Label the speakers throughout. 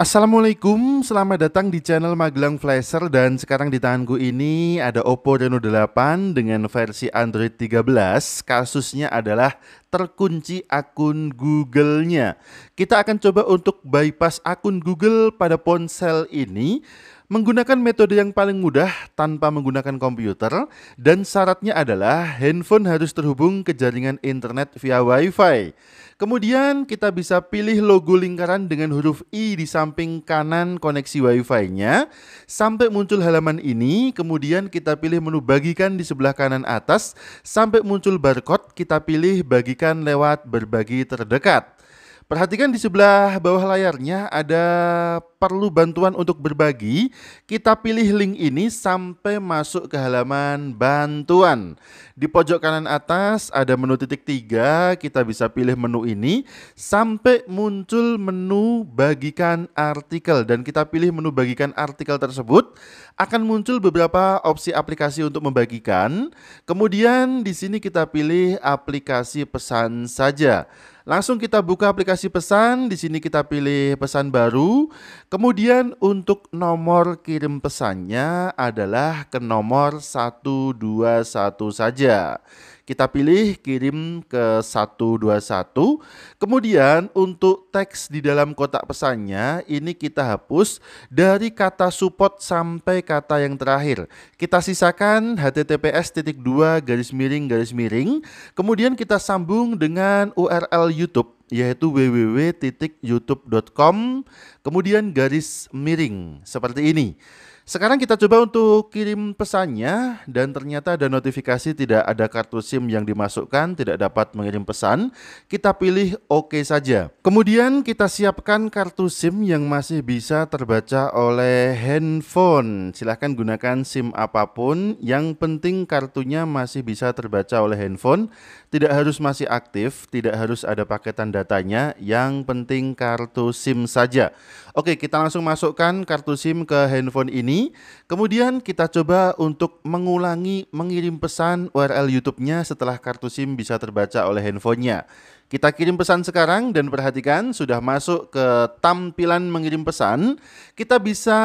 Speaker 1: Assalamualaikum, selamat datang di channel Magelang Flasher dan sekarang di tanganku ini ada Oppo Reno 8 dengan versi Android 13. Kasusnya adalah terkunci akun Google-nya. Kita akan coba untuk bypass akun Google pada ponsel ini menggunakan metode yang paling mudah tanpa menggunakan komputer dan syaratnya adalah handphone harus terhubung ke jaringan internet via wifi Kemudian kita bisa pilih logo lingkaran dengan huruf I di samping kanan koneksi wifi nya sampai muncul halaman ini, kemudian kita pilih menu bagikan di sebelah kanan atas sampai muncul barcode, kita pilih bagikan lewat berbagi terdekat. Perhatikan di sebelah bawah layarnya ada perlu bantuan untuk berbagi. Kita pilih link ini sampai masuk ke halaman bantuan. Di pojok kanan atas ada menu titik tiga, kita bisa pilih menu ini sampai muncul menu bagikan artikel dan kita pilih menu bagikan artikel tersebut akan muncul beberapa opsi aplikasi untuk membagikan. Kemudian di sini kita pilih aplikasi pesan saja. Langsung kita buka aplikasi pesan. Di sini kita pilih pesan baru. Kemudian untuk nomor kirim pesannya adalah ke nomor 121 saja. Kita pilih kirim ke 121. Kemudian untuk teks di dalam kotak pesannya ini kita hapus dari kata support sampai kata yang terakhir. Kita sisakan https titik dua garis miring garis miring. Kemudian kita sambung dengan URL YouTube yaitu www.youtube.com kemudian garis miring seperti ini. Sekarang kita coba untuk kirim pesannya dan ternyata ada notifikasi tidak ada kartu SIM yang dimasukkan, tidak dapat mengirim pesan. Kita pilih OK saja. Kemudian kita siapkan kartu SIM yang masih bisa terbaca oleh handphone. Silahkan gunakan SIM apapun, yang penting kartunya masih bisa terbaca oleh handphone. Tidak harus masih aktif, tidak harus ada paketan datanya, yang penting kartu SIM saja. Oke, kita langsung masukkan kartu SIM ke handphone ini Kemudian kita coba untuk mengulangi mengirim pesan URL YouTube-nya setelah kartu SIM bisa terbaca oleh handphonenya. Kita kirim pesan sekarang dan perhatikan sudah masuk ke tampilan mengirim pesan. Kita bisa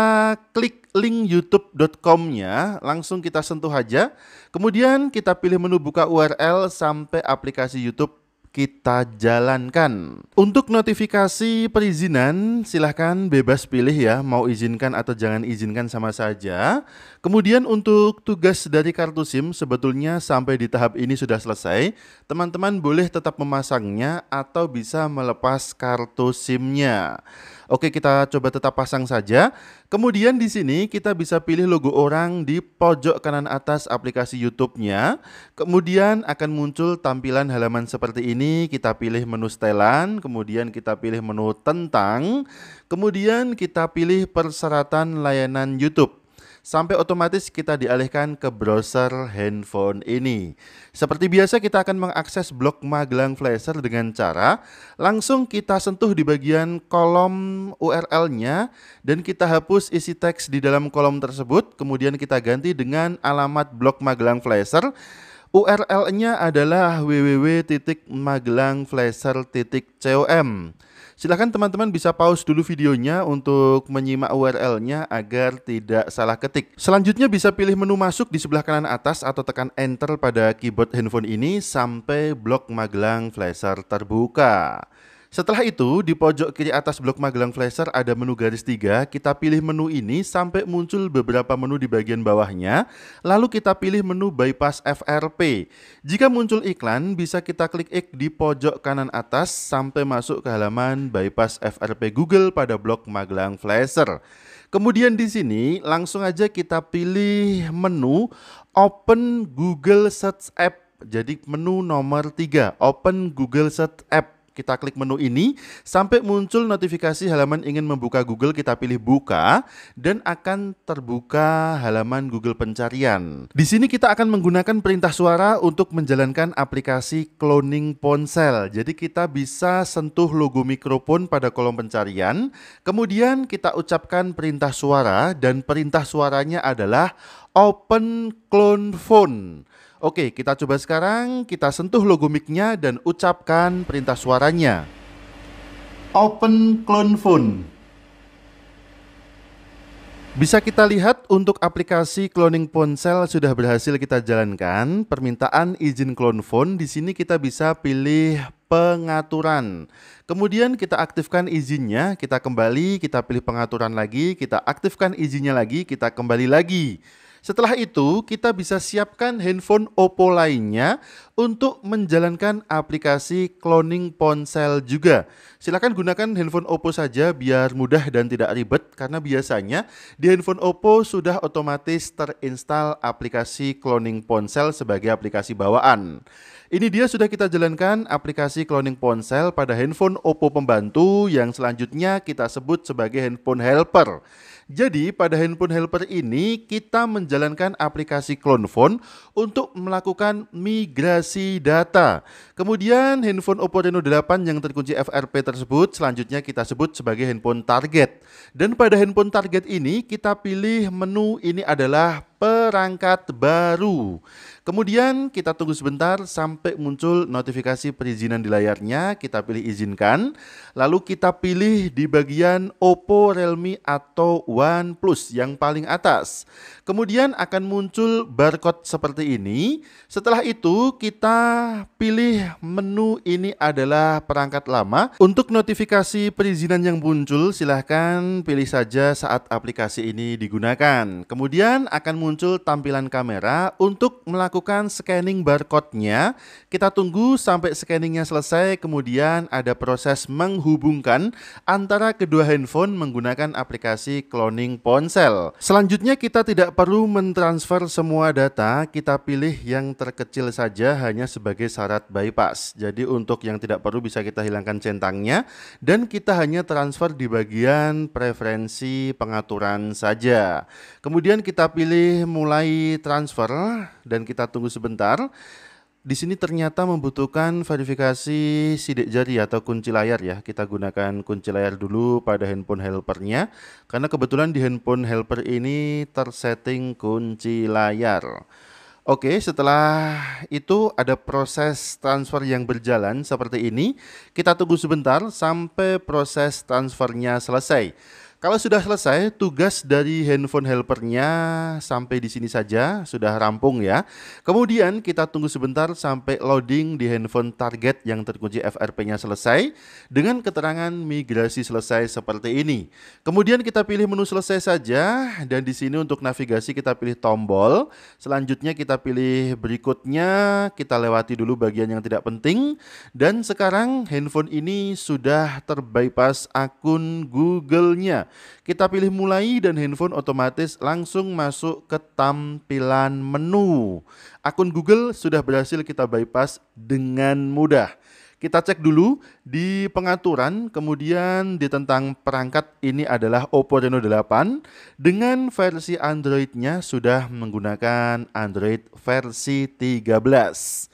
Speaker 1: klik link youtube.com-nya, langsung kita sentuh aja. Kemudian kita pilih menu buka URL sampai aplikasi YouTube kita jalankan. Untuk notifikasi perizinan, silahkan bebas pilih ya, mau izinkan atau jangan izinkan sama saja. Kemudian untuk tugas dari kartu SIM, sebetulnya sampai di tahap ini sudah selesai. Teman-teman boleh tetap memasangnya atau bisa melepas kartu SIM-nya. Oke, kita coba tetap pasang saja. Kemudian di sini kita bisa pilih logo orang di pojok kanan atas aplikasi YouTube-nya. Kemudian akan muncul tampilan halaman seperti ini. Kita pilih menu setelan, kemudian kita pilih menu tentang, kemudian kita pilih persyaratan layanan YouTube sampai otomatis kita dialihkan ke browser handphone ini. Seperti biasa kita akan mengakses blok Magelang Flasher dengan cara langsung kita sentuh di bagian kolom URL-nya dan kita hapus isi teks di dalam kolom tersebut, kemudian kita ganti dengan alamat blok Magelang Flasher URL-nya adalah www.magelangflasher.com. Silahkan teman-teman bisa pause dulu videonya untuk menyimak URL-nya agar tidak salah ketik. Selanjutnya bisa pilih menu masuk di sebelah kanan atas atau tekan enter pada keyboard handphone ini sampai blok Magelang Flasher terbuka. Setelah itu, di pojok kiri atas blok Magelang Flasher ada menu garis tiga. Kita pilih menu ini sampai muncul beberapa menu di bagian bawahnya. Lalu kita pilih menu bypass FRP. Jika muncul iklan, bisa kita klik X di pojok kanan atas sampai masuk ke halaman bypass FRP Google pada blok Magelang Flasher. Kemudian di sini langsung aja kita pilih menu Open Google Search App. Jadi menu nomor 3, Open Google Search App kita klik menu ini sampai muncul notifikasi halaman ingin membuka Google, kita pilih buka dan akan terbuka halaman Google pencarian. Di sini kita akan menggunakan perintah suara untuk menjalankan aplikasi cloning ponsel. Jadi kita bisa sentuh logo mikrofon pada kolom pencarian, kemudian kita ucapkan perintah suara dan perintah suaranya adalah open clone phone. Oke, kita coba sekarang kita sentuh logo mic-nya dan ucapkan perintah suaranya. Open clone phone. Bisa kita lihat untuk aplikasi cloning ponsel sudah berhasil kita jalankan. Permintaan izin clone phone di sini kita bisa pilih pengaturan. Kemudian kita aktifkan izinnya, kita kembali, kita pilih pengaturan lagi, kita aktifkan izinnya lagi, kita kembali lagi. Setelah itu, kita bisa siapkan handphone Oppo lainnya untuk menjalankan aplikasi cloning ponsel juga. Silakan gunakan handphone Oppo saja biar mudah dan tidak ribet karena biasanya di handphone Oppo sudah otomatis terinstall aplikasi cloning ponsel sebagai aplikasi bawaan. Ini dia sudah kita jalankan aplikasi cloning ponsel pada handphone Oppo pembantu yang selanjutnya kita sebut sebagai handphone helper. Jadi pada handphone helper ini kita menjalankan aplikasi clone phone untuk melakukan migrasi data. Kemudian handphone Oppo Reno 8 yang terkunci FRP tersebut selanjutnya kita sebut sebagai handphone target. Dan pada handphone target ini kita pilih menu ini adalah perangkat baru. Kemudian kita tunggu sebentar sampai muncul notifikasi perizinan di layarnya, kita pilih izinkan, lalu kita pilih di bagian Oppo, Realme atau OnePlus yang paling atas. Kemudian akan muncul barcode seperti ini. Setelah itu kita pilih menu ini adalah perangkat lama. Untuk notifikasi perizinan yang muncul silahkan pilih saja saat aplikasi ini digunakan. Kemudian akan muncul tampilan kamera untuk melakukan scanning barcode-nya. Kita tunggu sampai scanningnya selesai, kemudian ada proses menghubungkan antara kedua handphone menggunakan aplikasi cloning ponsel. Selanjutnya kita tidak perlu mentransfer semua data, kita pilih yang terkecil saja hanya sebagai syarat bypass. Jadi untuk yang tidak perlu bisa kita hilangkan centangnya dan kita hanya transfer di bagian preferensi pengaturan saja. Kemudian kita pilih mulai mulai transfer dan kita tunggu sebentar. Di sini ternyata membutuhkan verifikasi sidik jari atau kunci layar ya. Kita gunakan kunci layar dulu pada handphone helpernya karena kebetulan di handphone helper ini tersetting kunci layar. Oke, setelah itu ada proses transfer yang berjalan seperti ini. Kita tunggu sebentar sampai proses transfernya selesai. Kalau sudah selesai, tugas dari handphone helpernya sampai di sini saja, sudah rampung ya. Kemudian kita tunggu sebentar sampai loading di handphone target yang terkunci FRP-nya selesai, dengan keterangan migrasi selesai seperti ini. Kemudian kita pilih menu selesai saja, dan di sini untuk navigasi kita pilih tombol, selanjutnya kita pilih berikutnya, kita lewati dulu bagian yang tidak penting, dan sekarang handphone ini sudah terbypass akun Google-nya. Kita pilih mulai dan handphone otomatis langsung masuk ke tampilan menu. Akun Google sudah berhasil kita bypass dengan mudah. Kita cek dulu di pengaturan, kemudian di tentang perangkat ini adalah Oppo Reno 8 dengan versi Androidnya sudah menggunakan Android versi 13.